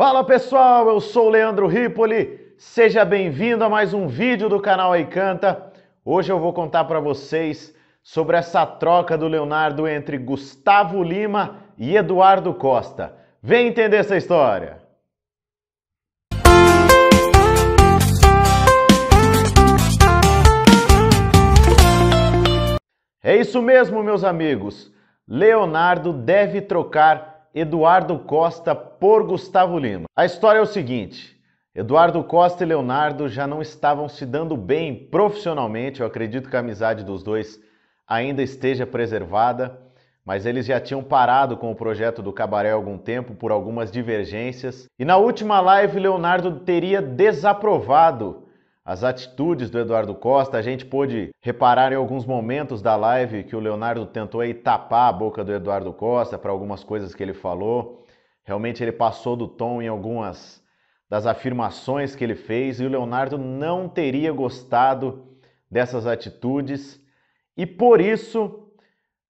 Fala pessoal, eu sou o Leandro Ripoli, seja bem-vindo a mais um vídeo do canal Aí Canta. Hoje eu vou contar para vocês sobre essa troca do Leonardo entre Gustavo Lima e Eduardo Costa. Vem entender essa história! É isso mesmo, meus amigos. Leonardo deve trocar Eduardo Costa por Gustavo Lima. A história é o seguinte: Eduardo Costa e Leonardo já não estavam se dando bem profissionalmente, eu acredito que a amizade dos dois ainda esteja preservada, mas eles já tinham parado com o projeto do cabaré há algum tempo por algumas divergências. E na última live, Leonardo teria desaprovado as atitudes do Eduardo Costa. A gente pôde reparar em alguns momentos da live que o Leonardo tentou aí tapar a boca do Eduardo Costa para algumas coisas que ele falou. Realmente ele passou do tom em algumas das afirmações que ele fez e o Leonardo não teria gostado dessas atitudes e por isso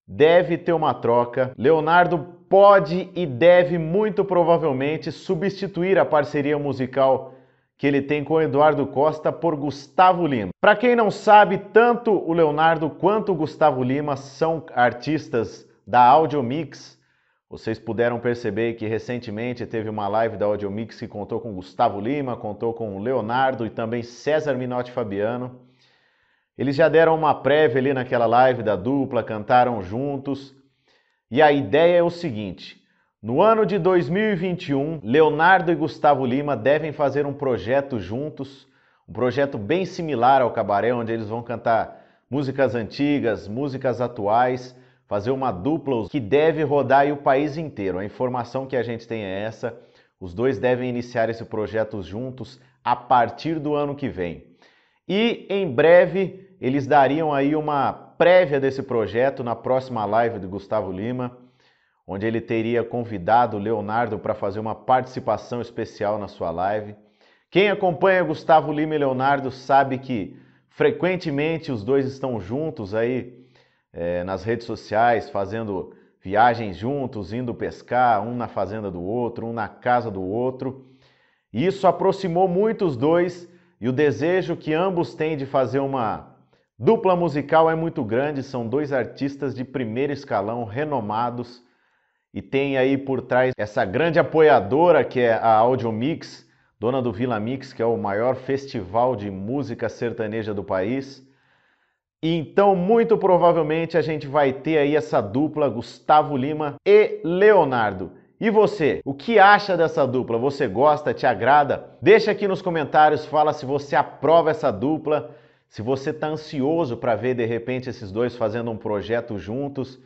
deve ter uma troca. Leonardo pode e deve muito provavelmente substituir a parceria musical que ele tem com o Eduardo Costa por Gustavo Lima. Para quem não sabe, tanto o Leonardo quanto o Gustavo Lima são artistas da Audiomix. Vocês puderam perceber que recentemente teve uma live da Audiomix que contou com Gustavo Lima, contou com o Leonardo e também César Minotti Fabiano. Eles já deram uma prévia ali naquela live da dupla, cantaram juntos. E a ideia é o seguinte: no ano de 2021, Leonardo e Gustavo Lima devem fazer um projeto juntos, um projeto bem similar ao Cabaré, onde eles vão cantar músicas antigas, músicas atuais, fazer uma dupla que deve rodar o país inteiro. A informação que a gente tem é essa. Os dois devem iniciar esse projeto juntos a partir do ano que vem. E em breve eles dariam aí uma prévia desse projeto na próxima live do Gustavo Lima onde ele teria convidado Leonardo para fazer uma participação especial na sua live. Quem acompanha Gustavo Lima e Leonardo sabe que frequentemente os dois estão juntos aí é, nas redes sociais, fazendo viagens juntos, indo pescar, um na fazenda do outro, um na casa do outro. E isso aproximou muito os dois e o desejo que ambos têm de fazer uma dupla musical é muito grande, são dois artistas de primeiro escalão, renomados, e tem aí por trás essa grande apoiadora que é a Audio Mix, dona do Vila Mix, que é o maior festival de música sertaneja do país. E então, muito provavelmente, a gente vai ter aí essa dupla Gustavo Lima e Leonardo. E você, o que acha dessa dupla? Você gosta? Te agrada? Deixa aqui nos comentários, fala se você aprova essa dupla, se você está ansioso para ver de repente esses dois fazendo um projeto juntos.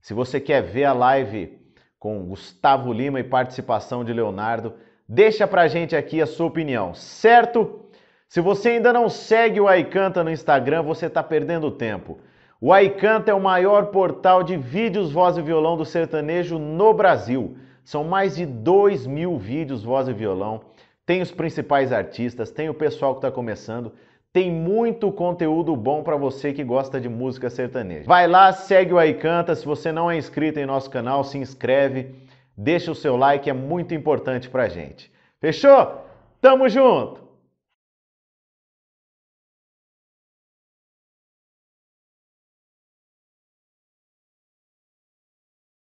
Se você quer ver a live com Gustavo Lima e participação de Leonardo, deixa pra gente aqui a sua opinião, certo? Se você ainda não segue o iCanta no Instagram, você está perdendo tempo. O iCanta é o maior portal de vídeos voz e violão do sertanejo no Brasil. São mais de 2 mil vídeos voz e violão. Tem os principais artistas, tem o pessoal que está começando, tem muito conteúdo bom para você que gosta de música sertaneja. Vai lá, segue o Aicanta. Se você não é inscrito em nosso canal, se inscreve, deixa o seu like, é muito importante para gente. Fechou? Tamo junto!